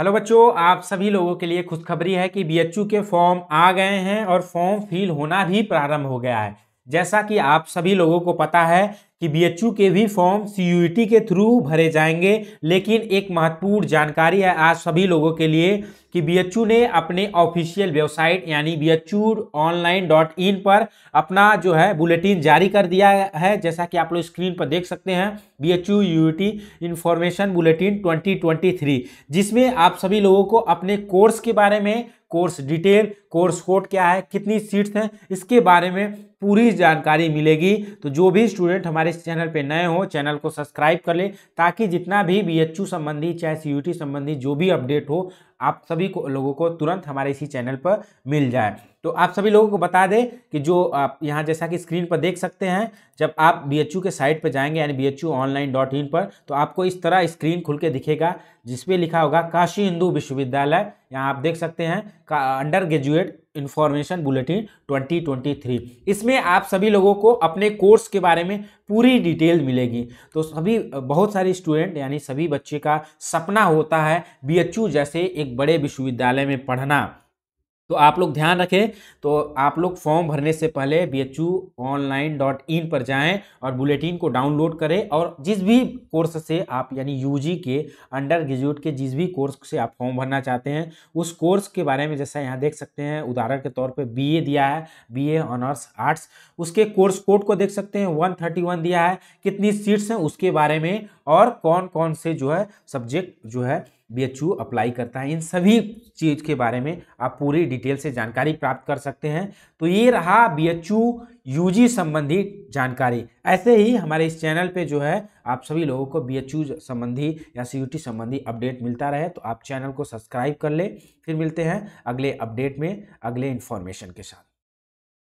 hello बच्चों आप सभी लोगों के लिए खुशखबरी है कि बीएचयू के फॉर्म आ गए हैं और फॉर्म फिल होना भी प्रारंभ हो गया है जैसा कि आप सभी लोगों को पता है कि यू के भी फॉर्म टी e के थ्रू भरे जाएंगे लेकिन एक महत्वपूर्ण जानकारी है आज सभी लोगों के लिए कि यू ने अपने ऑफिशियल वेबसाइट यानी B H online dot in पर अपना जो है बुलेटिन जारी कर दिया है जैसा कि आप लोग स्क्रीन पर देख सकते हैं B H U U T information bulletin 2023 जिसमें आप सभी लोगों को अपने कोर्स के बारे में कोर्स डिटेल कोर्स कोड क्या है कितनी सीट्स हैं इसके बारे में पूरी जानकारी मिलेगी तो जो भी स्टूडेंट हमारे इस चैनल पे नए हो चैनल को सब्सक्राइब कर ले ताकि जितना भी बी संबंधी चाहे सी संबंधी जो भी अपडेट हो आप सभी को लोगों को तुरंत हमारे इसी चैनल पर मिल जाए तो आप सभी लोगों को बता दें कि जो आप यहाँ जैसा कि स्क्रीन पर देख सकते हैं जब आप बी के साइट पर जाएंगे यानी बी ऑनलाइन डॉट इन पर तो आपको इस तरह स्क्रीन खुल के दिखेगा जिसपे लिखा होगा काशी हिंदू विश्वविद्यालय यहाँ आप देख सकते हैं अंडर ग्रेजुएट इन्फॉर्मेशन बुलेटिन 2023 इसमें आप सभी लोगों को अपने कोर्स के बारे में पूरी डिटेल मिलेगी तो सभी बहुत सारे स्टूडेंट यानी सभी बच्चे का सपना होता है बी जैसे एक बड़े विश्वविद्यालय में पढ़ना तो आप लोग ध्यान रखें तो आप लोग फॉर्म भरने से पहले B H U online dot in पर जाएं और बुलेटिन को डाउनलोड करें और जिस भी कोर्स से आप यानी यूजी के अंडर ग्रेजुएट के जिस भी कोर्स से आप फॉर्म भरना चाहते हैं उस कोर्स के बारे में जैसा यहाँ देख सकते हैं उदाहरण के तौर पर बी ए दिया है बी ए ऑनर्स आर्ट्स उसके कोर्स कोड को देख सकते हैं वन थर्टी वन दिया है कितनी सीट्स हैं उसके बारे में और कौन कौन से जो है सब्जेक्ट जो है बी अप्लाई करता है इन सभी चीज़ के बारे में आप पूरी डिटेल से जानकारी प्राप्त कर सकते हैं तो ये रहा बी एच यूजी संबंधी जानकारी ऐसे ही हमारे इस चैनल पे जो है आप सभी लोगों को बी संबंधी या सी संबंधी अपडेट मिलता रहे तो आप चैनल को सब्सक्राइब कर ले फिर मिलते हैं अगले अपडेट में अगले इन्फॉर्मेशन के साथ